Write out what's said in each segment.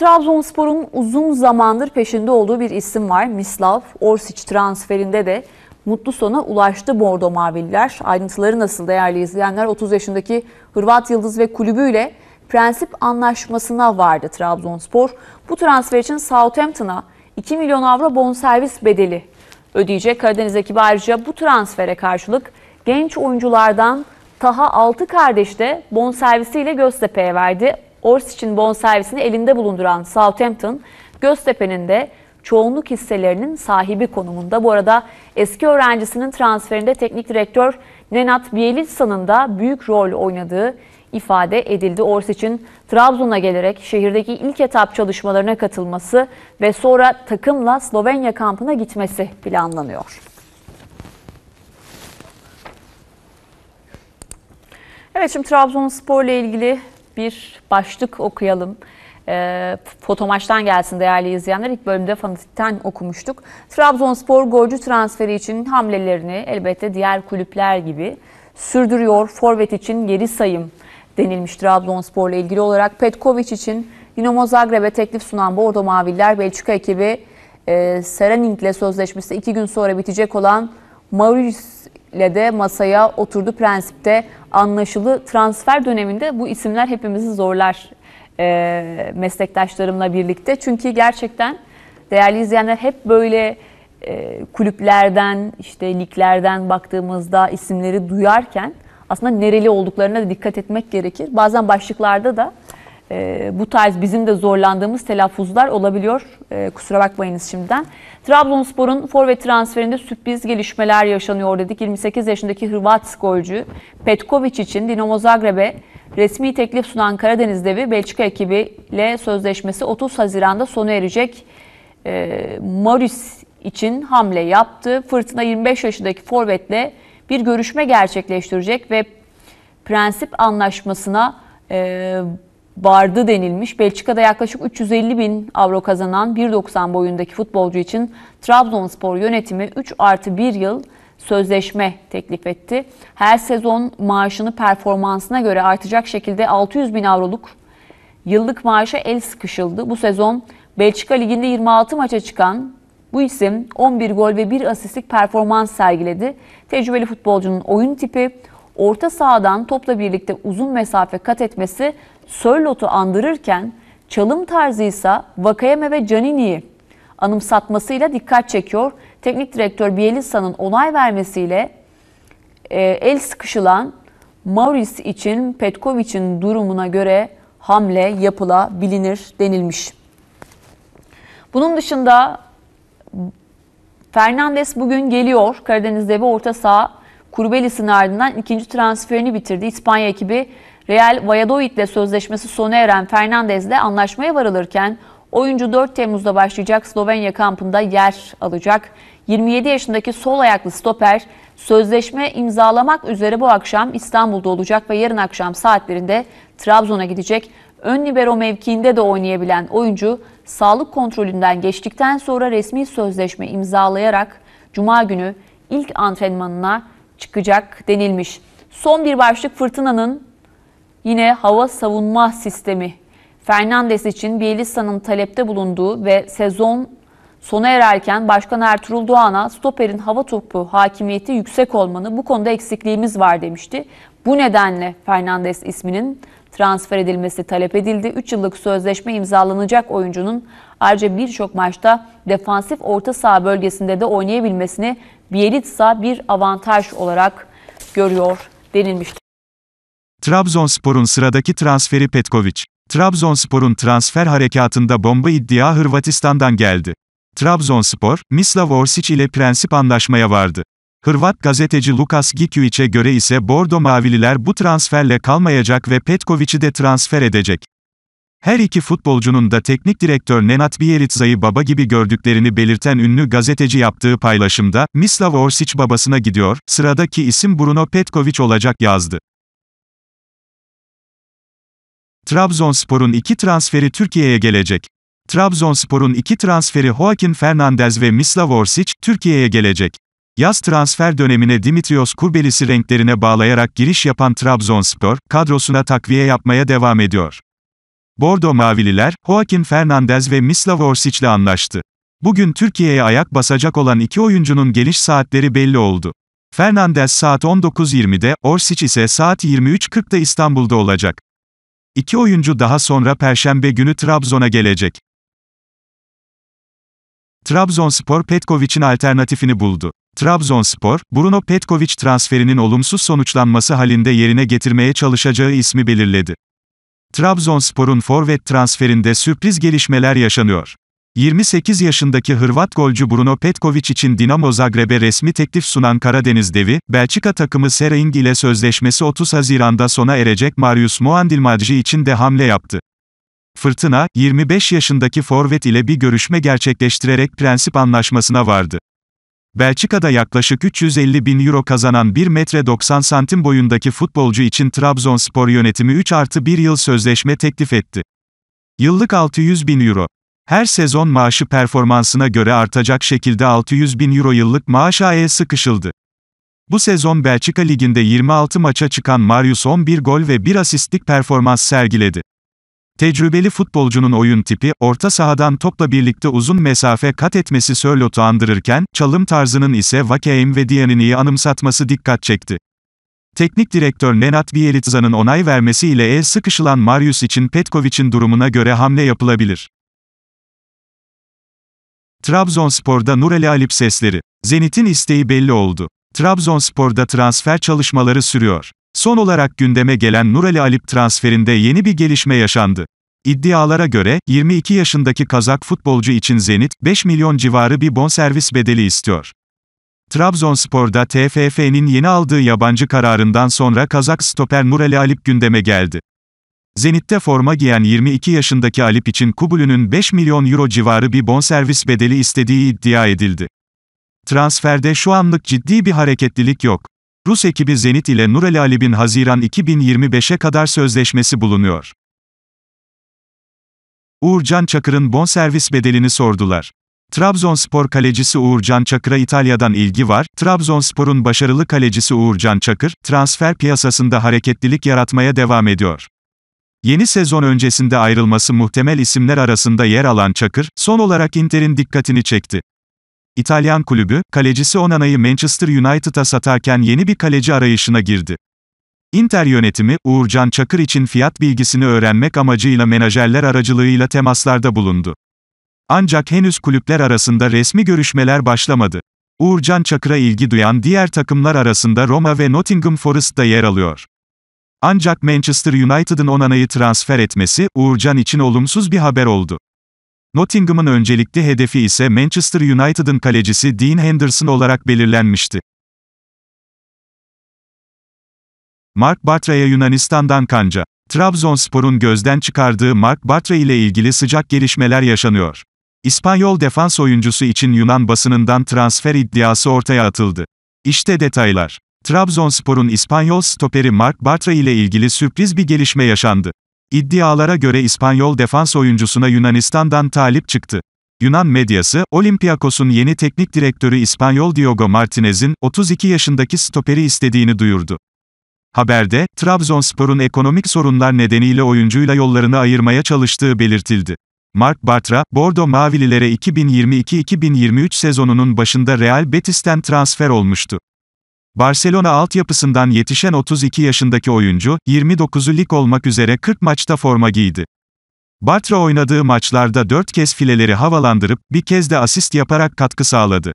Trabzonspor'un uzun zamandır peşinde olduğu bir isim var. Mislav Orsic transferinde de mutlu sona ulaştı Bordo Mavililer. Ayrıntıları nasıl değerli izleyenler? 30 yaşındaki Hırvat Yıldız ve kulübüyle prensip anlaşmasına vardı Trabzonspor. Bu transfer için Southampton'a 2 milyon avro bonservis bedeli ödeyecek. Karadeniz ekibi ayrıca bu transfere karşılık genç oyunculardan Taha Altı kardeş de bonservisiyle Göztepe'ye verdi. Orsic'in bonservisini elinde bulunduran Southampton, Göztepe'nin de çoğunluk hisselerinin sahibi konumunda. Bu arada eski öğrencisinin transferinde teknik direktör Nenat Bielitsa'nın da büyük rol oynadığı ifade edildi. Orsic'in Trabzon'a gelerek şehirdeki ilk etap çalışmalarına katılması ve sonra takımla Slovenya kampına gitmesi planlanıyor. Evet şimdi Trabzonspor ile ilgili bir başlık okuyalım. E, fotomaçtan gelsin değerli izleyenler. İlk bölümde fanatikten okumuştuk. Trabzonspor golcü transferi için hamlelerini elbette diğer kulüpler gibi sürdürüyor. Forvet için geri sayım denilmiş Trabzonspor'la ilgili olarak. Petkovic için Dinamo Zagreb'e teklif sunan Bordo Maviller Belçika ekibi e, Serening'le sözleşmesi iki gün sonra bitecek olan Maurice ile de masaya oturdu prensipte anlaşılı transfer döneminde bu isimler hepimizi zorlar e, meslektaşlarımla birlikte. Çünkü gerçekten değerli izleyenler hep böyle e, kulüplerden işte liglerden baktığımızda isimleri duyarken aslında nereli olduklarına da dikkat etmek gerekir. Bazen başlıklarda da e, bu tarz bizim de zorlandığımız telaffuzlar olabiliyor. E, kusura bakmayınız şimdiden. Trabzonspor'un forvet transferinde sürpriz gelişmeler yaşanıyor dedik. 28 yaşındaki Hırvat golcü Petkovic için Dinamo Zagreb'e resmi teklif sunan Karadeniz devi Belçika ekibiyle sözleşmesi 30 Haziran'da sona erecek. E, ee, Morris için hamle yaptı. Fırtına 25 yaşındaki forvetle bir görüşme gerçekleştirecek ve prensip anlaşmasına e, vardı denilmiş. Belçika'da yaklaşık 350 bin avro kazanan 1.90 boyundaki futbolcu için Trabzonspor yönetimi 3 artı 1 yıl sözleşme teklif etti. Her sezon maaşını performansına göre artacak şekilde 600 bin avroluk yıllık maaşa el sıkışıldı. Bu sezon Belçika Ligi'nde 26 maça çıkan bu isim 11 gol ve 1 asistlik performans sergiledi. Tecrübeli futbolcunun oyun tipi, orta sahadan topla birlikte uzun mesafe kat etmesi Sörlot'u andırırken çalım tarzıysa Vakayeme ve Canini'yi anımsatmasıyla dikkat çekiyor. Teknik direktör Bielisa'nın onay vermesiyle e, el sıkışılan Maurice için Petkovic'in durumuna göre hamle yapılabilir denilmiş. Bunun dışında Fernandes bugün geliyor. Karadenizde devi orta saha Kurbelis'in ardından ikinci transferini bitirdi. İspanya ekibi Real ile sözleşmesi sona eren Fernandez Fernandez'le anlaşmaya varılırken oyuncu 4 Temmuz'da başlayacak Slovenya kampında yer alacak. 27 yaşındaki sol ayaklı stoper sözleşme imzalamak üzere bu akşam İstanbul'da olacak ve yarın akşam saatlerinde Trabzon'a gidecek. Ön libero mevkiinde de oynayabilen oyuncu sağlık kontrolünden geçtikten sonra resmi sözleşme imzalayarak Cuma günü ilk antrenmanına çıkacak denilmiş. Son bir başlık fırtınanın Yine hava savunma sistemi. Fernandes için Bielitsa'nın talepte bulunduğu ve sezon sona ererken Başkan Ertuğrul Doğan'a stoperin hava topu hakimiyeti yüksek olmanı bu konuda eksikliğimiz var demişti. Bu nedenle Fernandes isminin transfer edilmesi talep edildi. 3 yıllık sözleşme imzalanacak oyuncunun ayrıca birçok maçta defansif orta saha bölgesinde de oynayabilmesini Bielitsa bir avantaj olarak görüyor denilmişti. Trabzonspor'un sıradaki transferi Petkovic. Trabzonspor'un transfer harekatında bomba iddia Hırvatistan'dan geldi. Trabzonspor, Mislav Orsic ile prensip anlaşmaya vardı. Hırvat gazeteci Lukas Gikiuic'e göre ise Bordo Mavililer bu transferle kalmayacak ve Petkovic'i de transfer edecek. Her iki futbolcunun da teknik direktör Nenad Bielitsa'yı baba gibi gördüklerini belirten ünlü gazeteci yaptığı paylaşımda, Mislav Orsic babasına gidiyor, sıradaki isim Bruno Petkovic olacak yazdı. Trabzonspor'un iki transferi Türkiye'ye gelecek. Trabzonspor'un iki transferi Joaquin Fernandez ve Mislav Orsic, Türkiye'ye gelecek. Yaz transfer dönemine Dimitrios Kurbelis'i renklerine bağlayarak giriş yapan Trabzonspor, kadrosuna takviye yapmaya devam ediyor. Bordo Mavililer, Joaquin Fernandez ve Mislav Orsic'le anlaştı. Bugün Türkiye'ye ayak basacak olan iki oyuncunun geliş saatleri belli oldu. Fernandez saat 19.20'de, Orsic ise saat 23.40'da İstanbul'da olacak. İki oyuncu daha sonra Perşembe günü Trabzon'a gelecek. Trabzonspor Petkovic'in alternatifini buldu. Trabzonspor, Bruno Petkovic transferinin olumsuz sonuçlanması halinde yerine getirmeye çalışacağı ismi belirledi. Trabzonspor'un forvet transferinde sürpriz gelişmeler yaşanıyor. 28 yaşındaki Hırvat golcü Bruno Petkovic için Dinamo Zagreb'e resmi teklif sunan Karadeniz Devi, Belçika takımı Sering ile sözleşmesi 30 Haziran'da sona erecek Marius Muandilmadji için de hamle yaptı. Fırtına, 25 yaşındaki forvet ile bir görüşme gerçekleştirerek prensip anlaşmasına vardı. Belçika'da yaklaşık 350 bin euro kazanan 1 metre 90 santim boyundaki futbolcu için Trabzonspor yönetimi 3 artı 1 yıl sözleşme teklif etti. Yıllık 600 bin euro. Her sezon maaşı performansına göre artacak şekilde 600 bin euro yıllık maaş AE sıkışıldı. Bu sezon Belçika Ligi'nde 26 maça çıkan Marius 11 gol ve 1 asistlik performans sergiledi. Tecrübeli futbolcunun oyun tipi, orta sahadan topla birlikte uzun mesafe kat etmesi Sörlot'u andırırken, çalım tarzının ise Vakeim ve Diyaniniyi anımsatması dikkat çekti. Teknik direktör Nenat Bielitsa'nın onay vermesiyle el sıkışılan Marius için Petkovic'in durumuna göre hamle yapılabilir. Trabzonspor'da Nureli Alip sesleri. Zenit'in isteği belli oldu. Trabzonspor'da transfer çalışmaları sürüyor. Son olarak gündeme gelen Nureli Alip transferinde yeni bir gelişme yaşandı. İddialara göre, 22 yaşındaki Kazak futbolcu için Zenit, 5 milyon civarı bir bonservis bedeli istiyor. Trabzonspor'da TFF'nin yeni aldığı yabancı kararından sonra Kazak stoper Nureli Alip gündeme geldi. Zenit'te forma giyen 22 yaşındaki Alip için Kubulü'nün 5 milyon euro civarı bir bonservis bedeli istediği iddia edildi. Transferde şu anlık ciddi bir hareketlilik yok. Rus ekibi Zenit ile Nurali Alip'in Haziran 2025'e kadar sözleşmesi bulunuyor. Uğurcan Çakır'ın bonservis bedelini sordular. Trabzonspor kalecisi Uğurcan Çakır'a İtalya'dan ilgi var. Trabzonspor'un başarılı kalecisi Uğurcan Çakır, transfer piyasasında hareketlilik yaratmaya devam ediyor. Yeni sezon öncesinde ayrılması muhtemel isimler arasında yer alan Çakır, son olarak Inter'in dikkatini çekti. İtalyan kulübü, kalecisi Onana'yı Manchester United'a satarken yeni bir kaleci arayışına girdi. Inter yönetimi, Uğurcan Çakır için fiyat bilgisini öğrenmek amacıyla menajerler aracılığıyla temaslarda bulundu. Ancak henüz kulüpler arasında resmi görüşmeler başlamadı. Uğurcan Çakır'a ilgi duyan diğer takımlar arasında Roma ve Nottingham Forest da yer alıyor. Ancak Manchester United'ın Onana'yı transfer etmesi, Uğurcan için olumsuz bir haber oldu. Nottingham'ın öncelikli hedefi ise Manchester United'ın kalecisi Dean Henderson olarak belirlenmişti. Mark Bartra'ya Yunanistan'dan kanca. Trabzonspor'un gözden çıkardığı Mark Bartra ile ilgili sıcak gelişmeler yaşanıyor. İspanyol defans oyuncusu için Yunan basınından transfer iddiası ortaya atıldı. İşte detaylar. Trabzonspor'un İspanyol stoperi Mark Bartra ile ilgili sürpriz bir gelişme yaşandı. İddialara göre İspanyol defans oyuncusuna Yunanistan'dan talip çıktı. Yunan medyası, Olympiakos'un yeni teknik direktörü İspanyol Diogo Martinez'in 32 yaşındaki stoperi istediğini duyurdu. Haberde, Trabzonspor'un ekonomik sorunlar nedeniyle oyuncuyla yollarını ayırmaya çalıştığı belirtildi. Mark Bartra, Bordo Mavililere 2022-2023 sezonunun başında Real Betis'ten transfer olmuştu. Barcelona altyapısından yetişen 32 yaşındaki oyuncu, 29 lig olmak üzere 40 maçta forma giydi. Bartra oynadığı maçlarda 4 kez fileleri havalandırıp, bir kez de asist yaparak katkı sağladı.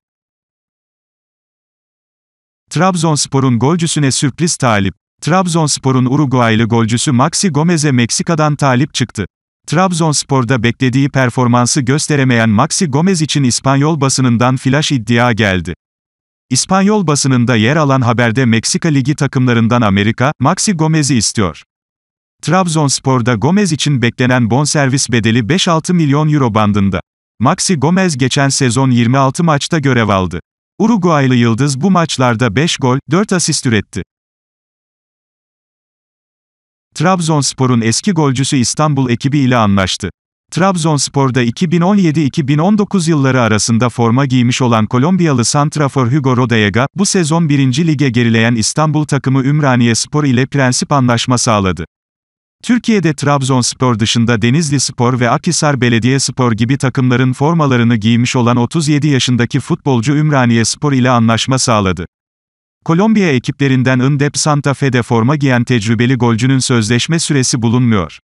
Trabzonspor'un golcüsüne sürpriz talip. Trabzonspor'un Uruguaylı golcüsü Maxi Gomez'e Meksika'dan talip çıktı. Trabzonspor'da beklediği performansı gösteremeyen Maxi Gomez için İspanyol basınından flash iddia geldi. İspanyol basınında yer alan haberde Meksika Ligi takımlarından Amerika, Maxi Gomez'i istiyor. Trabzonspor'da Gomez için beklenen bonservis bedeli 5-6 milyon euro bandında. Maxi Gomez geçen sezon 26 maçta görev aldı. Uruguaylı Yıldız bu maçlarda 5 gol, 4 asist üretti. Trabzonspor'un eski golcüsü İstanbul ekibi ile anlaştı. Trabzonspor'da 2017-2019 yılları arasında forma giymiş olan Kolombiyalı santrafor Hugo Rodallega, bu sezon 1. lige gerileyen İstanbul takımı Ümraniye Spor ile prensip anlaşma sağladı. Türkiye'de Trabzonspor dışında Denizli Spor ve Akisar Belediye Spor gibi takımların formalarını giymiş olan 37 yaşındaki futbolcu Ümraniye Spor ile anlaşma sağladı. Kolombiya ekiplerinden Indep Santa Fe'de forma giyen tecrübeli golcünün sözleşme süresi bulunmuyor.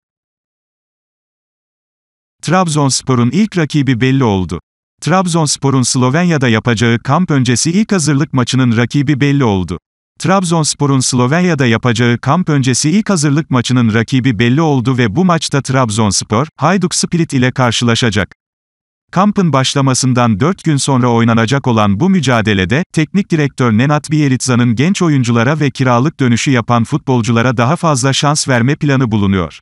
Trabzonspor'un ilk rakibi belli oldu. Trabzonspor'un Slovenya'da yapacağı kamp öncesi ilk hazırlık maçının rakibi belli oldu. Trabzonspor'un Slovenya'da yapacağı kamp öncesi ilk hazırlık maçının rakibi belli oldu ve bu maçta Trabzonspor, Hajduk Split ile karşılaşacak. Kampın başlamasından 4 gün sonra oynanacak olan bu mücadelede, teknik direktör Nenat Bielitsa'nın genç oyunculara ve kiralık dönüşü yapan futbolculara daha fazla şans verme planı bulunuyor.